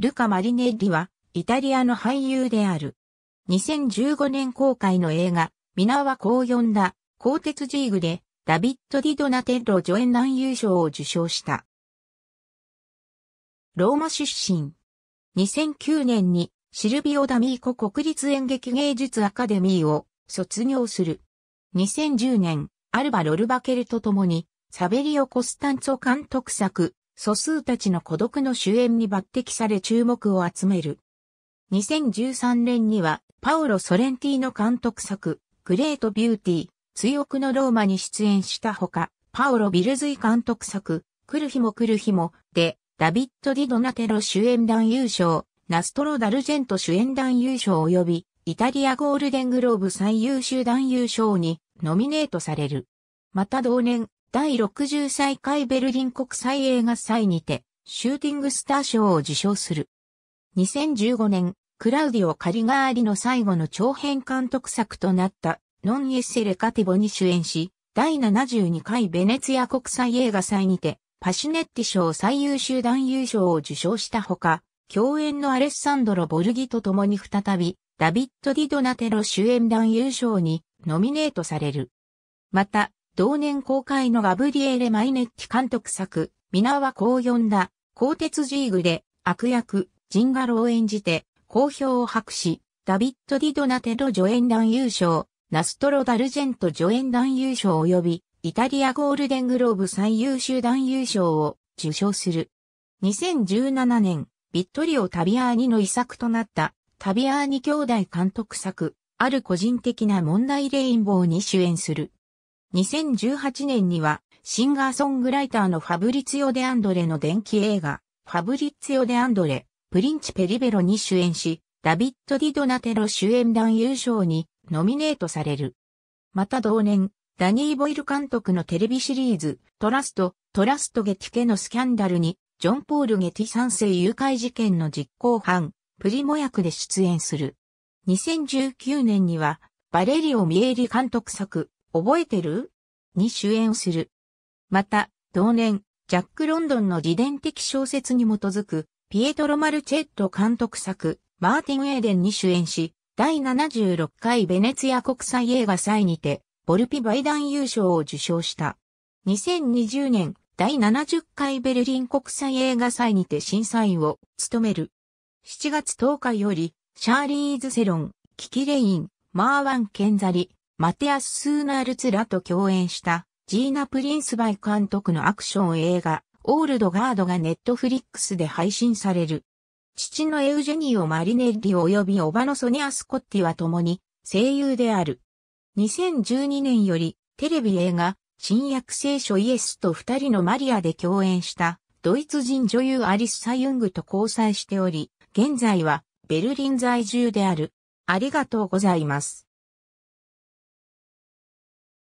ルカ・マリネッリは、イタリアの俳優である。2015年公開の映画、皆はこう呼んだ、鋼鉄ジーグで、ダビッド・ディ・ドナテッロ助演男優賞を受賞した。ローマ出身。2009年に、シルビオ・ダミーコ国立演劇芸術アカデミーを卒業する。2010年、アルバ・ロルバケルと共に、サベリオ・コスタンツォ監督作、素数たちの孤独の主演に抜擢され注目を集める。2013年には、パオロ・ソレンティーノ監督作、グレート・ビューティー、追憶のローマに出演したほか、パオロ・ビルズイ監督作、来る日も来る日も、で、ダビッド・ディ・ドナテロ主演団優勝、ナストロ・ダルジェント主演団優勝及び、イタリアゴールデングローブ最優秀団優勝にノミネートされる。また同年、第6歳回ベルリン国際映画祭にて、シューティングスター賞を受賞する。2015年、クラウディオ・カリガーリの最後の長編監督作となった、ノンエッセレカティボに主演し、第72回ベネツィア国際映画祭にて、パシュネッティ賞最優秀男優賞を受賞したほか、共演のアレッサンドロ・ボルギと共に再び、ダビッド・ディドナテロ主演男優賞にノミネートされる。また、同年公開のガブリエレ・マイネッキ監督作、皆はこう呼んだ、鋼鉄ジーグで悪役、ジンガロを演じて、好評を博し、ダビッド・ディ・ドナテロ助演団優勝、ナストロ・ダルジェント助演団優勝及び、イタリアゴールデングローブ最優秀団優勝を受賞する。2017年、ビットリオ・タビアーニの遺作となった、タビアーニ兄弟監督作、ある個人的な問題レインボーに主演する。2018年には、シンガーソングライターのファブリツィオ・デ・アンドレの電気映画、ファブリツィオ・デ・アンドレ、プリンチ・ペリベロに主演し、ダビッド・ディ・ドナテロ主演男優賞にノミネートされる。また同年、ダニー・ボイル監督のテレビシリーズ、トラスト、トラスト・ゲティケのスキャンダルに、ジョン・ポール・ゲティ三世誘拐事件の実行犯、プリモ役で出演する。2019年には、バレリオ・ミエリ監督作、覚えてるに主演する。また、同年、ジャック・ロンドンの自伝的小説に基づく、ピエトロ・マルチェット監督作、マーティン・エーデンに主演し、第76回ベネツィア国際映画祭にて、ボルピバイダン優勝を受賞した。2020年、第70回ベルリン国際映画祭にて審査員を務める。7月10日より、シャーリーズ・セロン、キキレイン、マーワン・ケンザリ、マテアス・スーナールツらと共演したジーナ・プリンスバイ監督のアクション映画オールド・ガードがネットフリックスで配信される。父のエウジェニオ・マリネッリ及びおばのソニア・スコッティは共に声優である。2012年よりテレビ映画新約聖書イエスと二人のマリアで共演したドイツ人女優アリス・サユングと交際しており、現在はベルリン在住である。ありがとうございます。